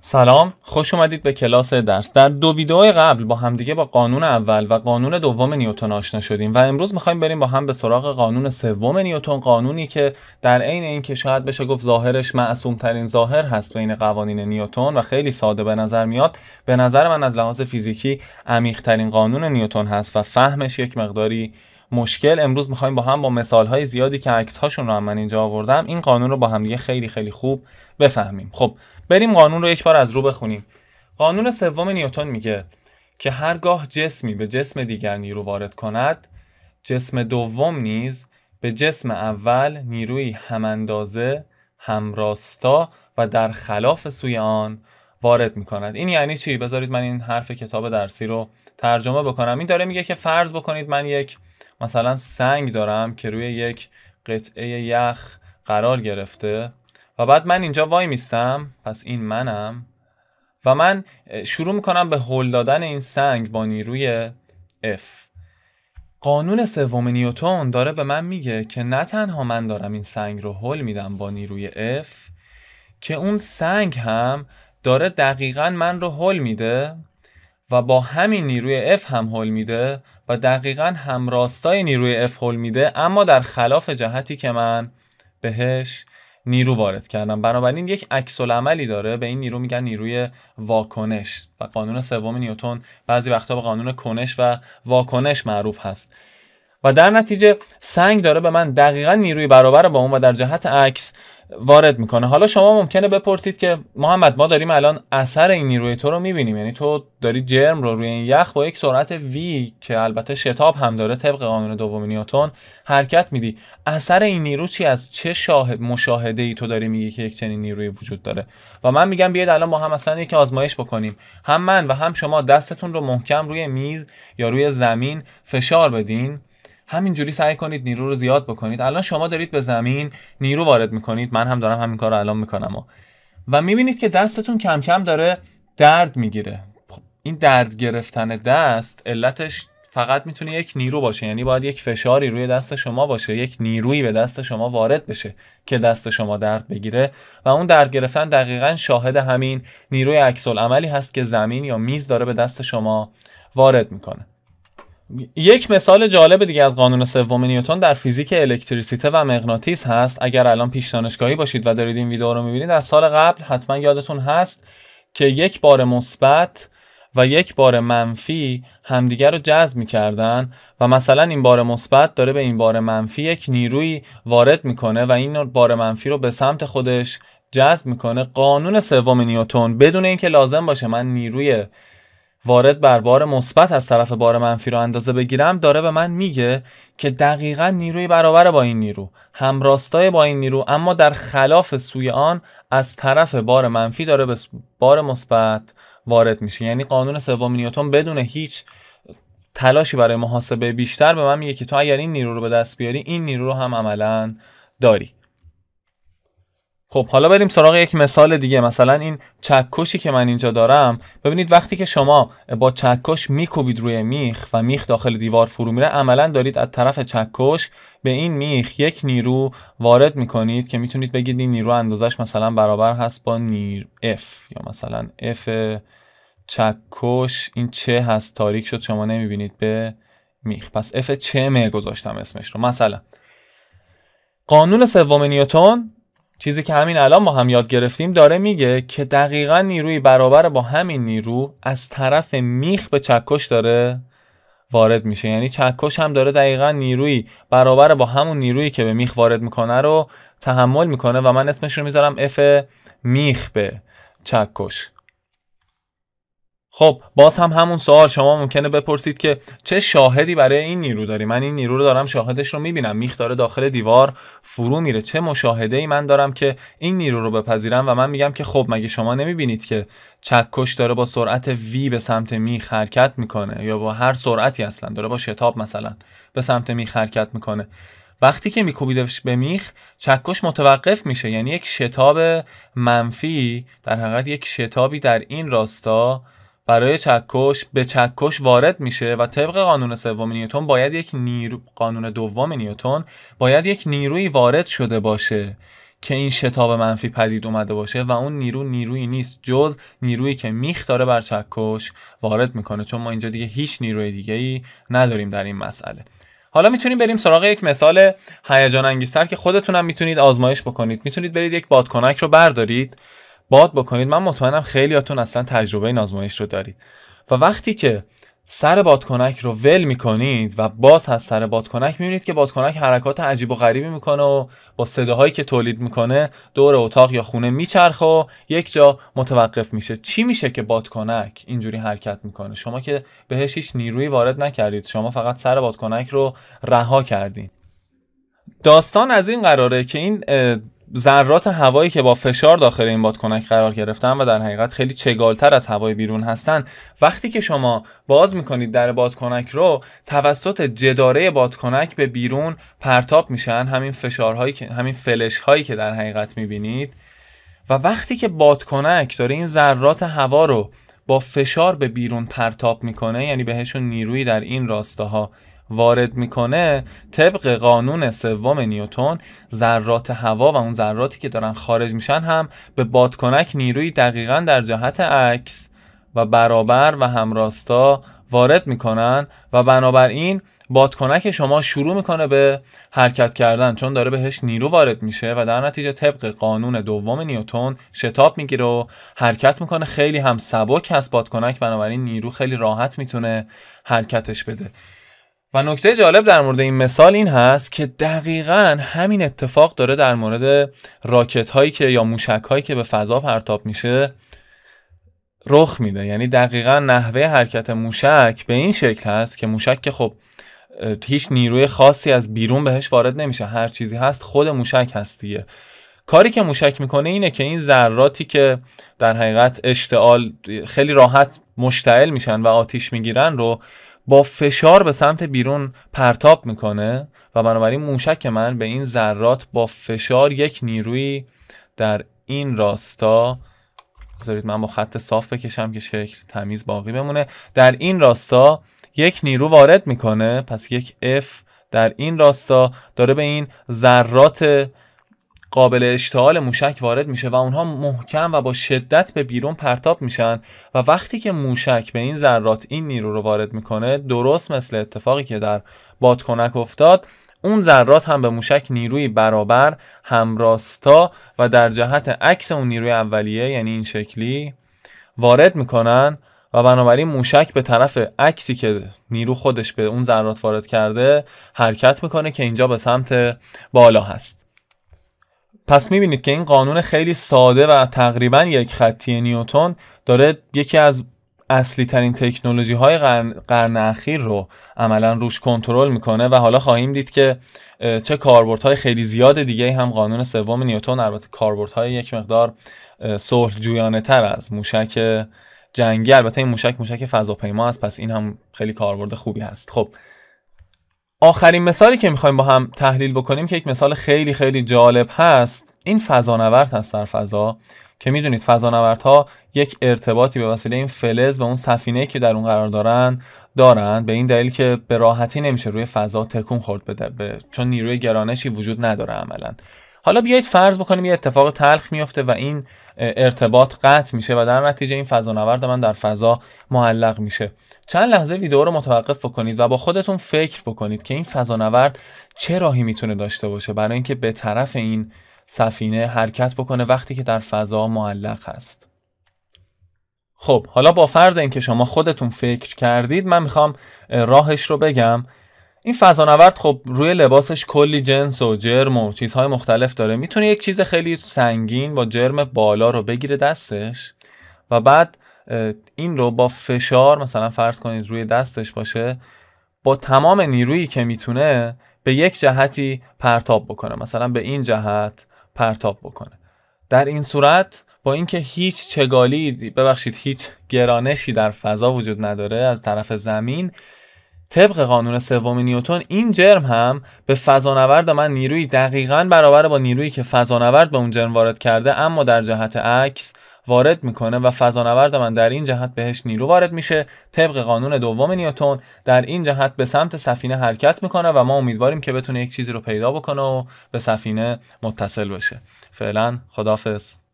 سلام خوش اومدید به کلاس درس در دو ویدیوی قبل با همدیگه با قانون اول و قانون دوم نیوتن آشنا شدیم و امروز میخوایم بریم با هم به سراغ قانون سوم نیوتن قانونی که در عین اینکه شاید بشه گفت ظاهرش معصوم ترین ظاهر هست بین قوانین نیوتن و خیلی ساده به نظر میاد به نظر من از لحاظ فیزیکی عمیق ترین قانون نیوتن هست و فهمش یک مقداری مشکل امروز میخوایم با هم با های زیادی که هاشون رو هم من اینجا آوردم این قانون رو با هم دیگه خیلی خیلی خوب بفهمیم خب بریم قانون رو یک بار از رو بخونیم قانون سوم نیوتن میگه که هرگاه جسمی به جسم دیگر نیرو وارد کند جسم دوم نیز به جسم اول نیروی هماندازه همراستا و در خلاف سوی آن وارد می کند این یعنی چی بذارید من این حرف کتاب درسی رو ترجمه بکنم این داره میگه که فرض بکنید من یک مثلا سنگ دارم که روی یک قطعه یخ قرار گرفته و بعد من اینجا وای میستم پس این منم و من شروع میکنم به هل دادن این سنگ با نیروی F قانون سوم نیوتون داره به من میگه که نه تنها من دارم این سنگ رو هل میدم با نیروی F که اون سنگ هم داره دقیقا من رو هل میده و با همین نیروی F هم حل میده و دقیقا همراستای نیروی F حل میده اما در خلاف جهتی که من بهش نیرو وارد کردم بنابراین یک عکس عملی داره به این نیرو میگن نیروی واکنش و قانون سوم نیوتن بعضی وقتا به قانون کنش و واکنش معروف هست و در نتیجه سنگ داره به من دقیقا نیروی برابر با اون و در جهت عکس وارد میکنه حالا شما ممکنه بپرسید که محمد ما داریم الان اثر این نیروی تو رو میبینیم یعنی تو داری جرم رو روی این یخ با یک سرعت وی که البته شتاب هم داره طبق قانون دوم نیوتن حرکت میدی اثر این نیرو چی از چه شاهد مشاهده ای تو داری میگی که یک چنین نیروی وجود داره و من میگم بیاید الان ما هم اصلا یک آزمایش بکنیم هم من و هم شما دستتون رو محکم روی میز یا روی زمین فشار بدین همینجوری سعی کنید نیرو رو زیاد بکنید الان شما دارید به زمین نیرو وارد میکنید من هم دارم همین کار رو الان میکنم و, و میبینید که دستتون کم کم داره درد میگیره خب، این درد گرفتن دست علتش فقط میتونه یک نیرو باشه یعنی باید یک فشاری روی دست شما باشه یک نیرویی به دست شما وارد بشه که دست شما درد بگیره و اون درد گرفتن دقیقا شاهد همین نیروی عکس عملی هست که زمین یا میز داره به دست شما وارد میکنه یک مثال جالب دیگه از قانون سوم نیوتن در فیزیک الکتریسیته و مغناطیس هست اگر الان پیش دانشگاهی باشید و دارید این ویدیو رو میبینید از سال قبل حتما یادتون هست که یک بار مثبت و یک بار منفی همدیگر رو جذب میکردن و مثلا این بار مثبت داره به این بار منفی یک نیروی وارد میکنه و این بار منفی رو به سمت خودش جذب میکنه قانون سوم نیوتن بدون اینکه لازم باشه من نیروی وارد بر بار مثبت از طرف بار منفی رو اندازه بگیرم داره به من میگه که دقیقا نیروی برابر با این نیرو همراستای با این نیرو اما در خلاف سوی آن از طرف بار منفی داره به بار مثبت وارد میشه یعنی قانون سوم نیوتن بدون هیچ تلاشی برای محاسبه بیشتر به من میگه که تو اگر این نیرو رو به دست بیاری این نیرو رو هم عملا داری خب حالا بریم سراغ یک مثال دیگه مثلا این چکشی که من اینجا دارم ببینید وقتی که شما با چکش میکوبید روی میخ و میخ داخل دیوار فرو میره عملا دارید از طرف چکش به این میخ یک نیرو وارد میکنید که میتونید بگید این نیرو اندازش مثلا برابر هست با نیر F یا مثلا F چکش این چه هست تاریک شد شما نمیبینید به میخ پس F چه گذاشتم اسمش رو مثلا قانون سوم نیوتن چیزی که همین الان ما هم یاد گرفتیم داره میگه که دقیقا نیروی برابر با همین نیرو از طرف میخ به چکش داره وارد میشه یعنی چکش هم داره دقیقا نیروی برابر با همون نیرویی که به میخ وارد میکنه رو تحمل میکنه و من اسمش رو میذارم اف میخ به چکش خب باز هم همون سوال شما ممکنه بپرسید که چه شاهدی برای این نیرو داری من این نیرو رو دارم شاهدش رو میبینم میخ داره داخل دیوار فرو میره چه مشاهده ای من دارم که این نیرو رو بپذیرم و من میگم که خب مگه شما نمیبینید که چکش داره با سرعت وی به سمت میخ حرکت میکنه یا با هر سرعتی اصلا داره با شتاب مثلا به سمت میخ حرکت میکنه وقتی که میکوبیدش به میخ چکش متوقف میشه یعنی یک شتاب منفی در حقیقت یک شتابی در این راستا برای چکش به چکش وارد میشه و طبق قانون سوم نیوتن باید یک نیرو قانون دوم نیوتون باید یک نیروی وارد شده باشه که این شتاب منفی پدید اومده باشه و اون نیرو نیرویی نیست جز نیرویی که میخ داره بر چکش وارد میکنه چون ما اینجا دیگه هیچ نیروی دیگه ای نداریم در این مسئله حالا میتونیم بریم سراغ یک مثال هیجان انگیزتر که خودتونم میتونید آزمایش بکنید میتونید برید یک بادکنک رو بردارید باد بکنید من مطمئنم خیلیاتون اصلا تجربه این آزمایش رو دارید و وقتی که سر بادکنک رو ول میکنید و باز از سر بادکنک میبینید که بادکنک حرکات عجیب و غریبی میکنه و با صداهایی که تولید میکنه دور اتاق یا خونه میچرخه و یک جا متوقف میشه چی میشه که بادکنک اینجوری حرکت میکنه شما که بهش هیچ نیروی وارد نکردید شما فقط سر بادکنک رو رها کردید داستان از این قراره که این ذرات هوایی که با فشار داخل این بادکنک قرار گرفتن و در حقیقت خیلی چگالتر از هوای بیرون هستن وقتی که شما باز میکنید در بادکنک رو توسط جداره بادکنک به بیرون پرتاب میشن همین فشارهایی که همین فلش هایی که در حقیقت میبینید و وقتی که بادکنک داره این ذرات هوا رو با فشار به بیرون پرتاب میکنه یعنی بهشون نیروی در این راسته ها وارد میکنه طبق قانون سوم نیوتون ذرات هوا و اون ذراتی که دارن خارج میشن هم به بادکنک نیروی دقیقا در جهت عکس و برابر و همراستا وارد میکنن و بنابراین بادکنک شما شروع میکنه به حرکت کردن چون داره بهش نیرو وارد میشه و در نتیجه طبق قانون دوم نیوتون شتاب میگیره و حرکت میکنه خیلی هم سبک هست بادکنک بنابراین نیرو خیلی راحت میتونه حرکتش بده و نکته جالب در مورد این مثال این هست که دقیقا همین اتفاق داره در مورد راکت هایی که یا موشک هایی که به فضا پرتاب میشه رخ میده یعنی دقیقا نحوه حرکت موشک به این شکل هست که موشک که خب هیچ نیروی خاصی از بیرون بهش وارد نمیشه هر چیزی هست خود موشک هست دیگه کاری که موشک میکنه اینه که این ذراتی که در حقیقت اشتعال خیلی راحت مشتعل میشن و آتیش میگیرن رو با فشار به سمت بیرون پرتاب میکنه و بنابراین موشک من به این ذرات با فشار یک نیروی در این راستا بذارید من با خط صاف بکشم که شکل تمیز باقی بمونه در این راستا یک نیرو وارد میکنه پس یک F در این راستا داره به این ذرات قابل اشتعال موشک وارد میشه و اونها محکم و با شدت به بیرون پرتاب میشن و وقتی که موشک به این ذرات این نیرو رو وارد میکنه درست مثل اتفاقی که در بادکنک افتاد اون ذرات هم به موشک نیروی برابر همراستا و در جهت عکس اون نیروی اولیه یعنی این شکلی وارد میکنن و بنابراین موشک به طرف عکسی که نیرو خودش به اون ذرات وارد کرده حرکت میکنه که اینجا به سمت بالا هست پس میبینید که این قانون خیلی ساده و تقریبا یک خطی نیوتون داره یکی از اصلی ترین تکنولوژی های قرن اخیر رو عملا روش کنترل میکنه و حالا خواهیم دید که چه کاربردهای خیلی زیاد دیگه هم قانون سوم نیوتون البته های یک مقدار صلح جویانه تر از موشک جنگی البته این موشک موشک فضاپیما است پس این هم خیلی کاربرد خوبی هست خب آخرین مثالی که میخوایم با هم تحلیل بکنیم که یک مثال خیلی خیلی جالب هست این فضانورد هست در فضا که میدونید ها یک ارتباطی به وسیله این فلز به اون سفینه که در اون قرار دارن دارن به این دلیل که به راحتی نمیشه روی فضا تکون خورد بده به... چون نیروی گرانشی وجود نداره عملا حالا بیایید فرض بکنیم یه اتفاق تلخ میفته و این ارتباط قطع میشه و در نتیجه این فضا نورد من در فضا معلق میشه چند لحظه ویدیو رو متوقف بکنید و با خودتون فکر بکنید که این فضا چه راهی میتونه داشته باشه برای اینکه به طرف این سفینه حرکت بکنه وقتی که در فضا معلق هست خب حالا با فرض اینکه شما خودتون فکر کردید من میخوام راهش رو بگم این فضانورد خب روی لباسش کلی جنس و جرم و چیزهای مختلف داره میتونه یک چیز خیلی سنگین با جرم بالا رو بگیره دستش و بعد این رو با فشار مثلا فرض کنید روی دستش باشه با تمام نیرویی که میتونه به یک جهتی پرتاب بکنه مثلا به این جهت پرتاب بکنه در این صورت با اینکه هیچ چگالی ببخشید هیچ گرانشی در فضا وجود نداره از طرف زمین طبق قانون سوم نیوتن این جرم هم به فضانورد من نیروی دقیقا برابر با نیرویی که فضانورد به اون جرم وارد کرده اما در جهت عکس وارد میکنه و فضانورد من در این جهت بهش نیرو وارد میشه طبق قانون دوم نیوتون در این جهت به سمت سفینه حرکت میکنه و ما امیدواریم که بتونه یک چیزی رو پیدا بکنه و به سفینه متصل بشه فعلا خدافظ